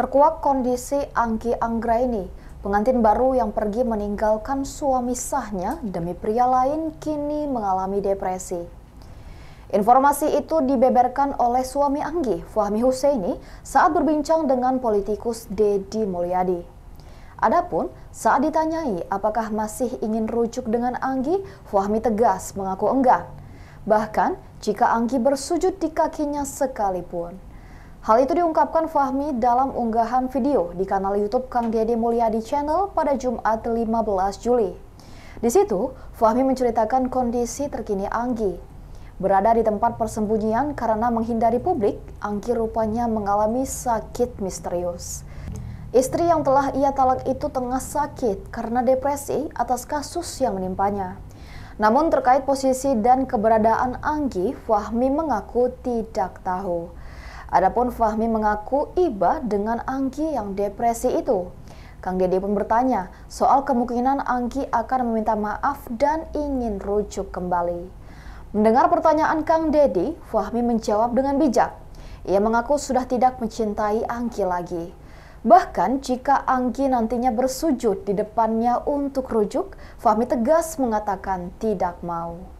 Terkuak kondisi Anggi Anggraini, pengantin baru yang pergi meninggalkan suami sahnya demi pria lain kini mengalami depresi. Informasi itu dibeberkan oleh suami Anggi, Fahmi Huseini, saat berbincang dengan politikus Dedi Mulyadi. Adapun saat ditanyai apakah masih ingin rujuk dengan Anggi, Fahmi tegas mengaku enggan. Bahkan jika Anggi bersujud di kakinya sekalipun. Hal itu diungkapkan Fahmi dalam unggahan video di kanal YouTube Kang Deddy Mulyadi Channel pada Jumat 15 Juli. Di situ, Fahmi menceritakan kondisi terkini Anggi. Berada di tempat persembunyian karena menghindari publik, Anggi rupanya mengalami sakit misterius. Istri yang telah ia talak itu tengah sakit karena depresi atas kasus yang menimpanya. Namun terkait posisi dan keberadaan Anggi, Fahmi mengaku tidak tahu. Adapun Fahmi mengaku iba dengan Angki yang depresi itu. Kang Dede pun bertanya soal kemungkinan Angki akan meminta maaf dan ingin rujuk kembali. Mendengar pertanyaan Kang Dedi, Fahmi menjawab dengan bijak. Ia mengaku sudah tidak mencintai Angki lagi. Bahkan jika Angki nantinya bersujud di depannya untuk rujuk, Fahmi tegas mengatakan tidak mau.